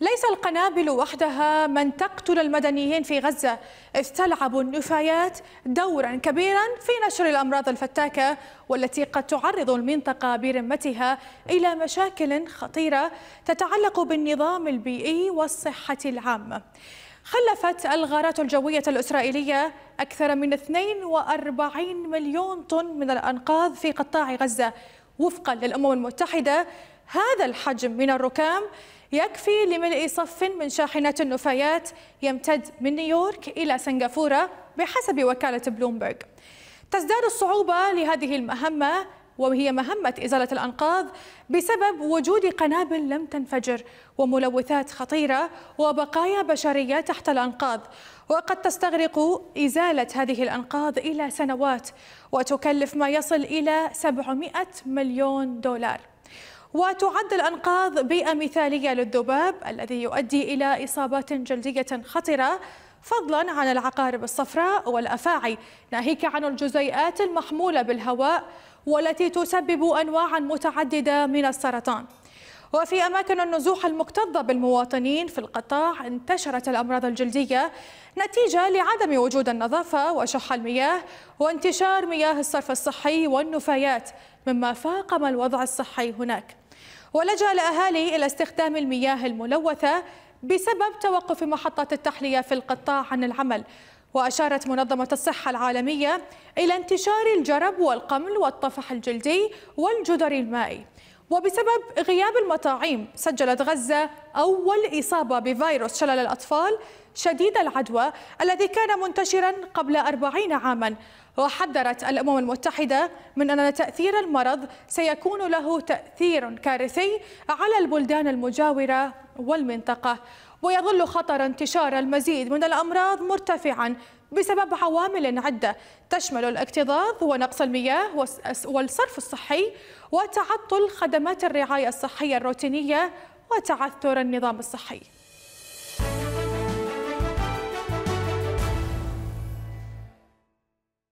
ليس القنابل وحدها من تقتل المدنيين في غزة إذ تلعب النفايات دورا كبيرا في نشر الأمراض الفتاكة والتي قد تعرض المنطقة برمتها إلى مشاكل خطيرة تتعلق بالنظام البيئي والصحة العامة خلفت الغارات الجوية الإسرائيلية أكثر من 42 مليون طن من الأنقاض في قطاع غزة وفقا للأمم المتحدة هذا الحجم من الركام يكفي لملء صف من شاحنات النفايات يمتد من نيويورك إلى سنغافورة بحسب وكالة بلومبرغ تزداد الصعوبة لهذه المهمة وهي مهمة إزالة الأنقاض بسبب وجود قنابل لم تنفجر وملوثات خطيرة وبقايا بشرية تحت الأنقاض وقد تستغرق إزالة هذه الأنقاض إلى سنوات وتكلف ما يصل إلى 700 مليون دولار وتعد الأنقاض بيئة مثالية للذباب الذي يؤدي إلى إصابات جلدية خطرة فضلا عن العقارب الصفراء والأفاعي ناهيك عن الجزيئات المحمولة بالهواء والتي تسبب أنواعا متعددة من السرطان وفي أماكن النزوح المكتظة بالمواطنين في القطاع انتشرت الأمراض الجلدية نتيجة لعدم وجود النظافة وشح المياه وانتشار مياه الصرف الصحي والنفايات مما فاقم الوضع الصحي هناك ولجأ الأهالي إلى استخدام المياه الملوثة بسبب توقف محطات التحلية في القطاع عن العمل وأشارت منظمة الصحة العالمية إلى انتشار الجرب والقمل والطفح الجلدي والجدر المائي وبسبب غياب المطاعيم سجلت غزة أول إصابة بفيروس شلل الأطفال شديد العدوى الذي كان منتشرا قبل أربعين عاما وحذرت الأمم المتحدة من أن تأثير المرض سيكون له تأثير كارثي على البلدان المجاورة والمنطقة ويظل خطر انتشار المزيد من الأمراض مرتفعا بسبب عوامل عدة تشمل الاكتظاظ ونقص المياه والصرف الصحي وتعطل خدمات الرعاية الصحية الروتينية وتعثر النظام الصحي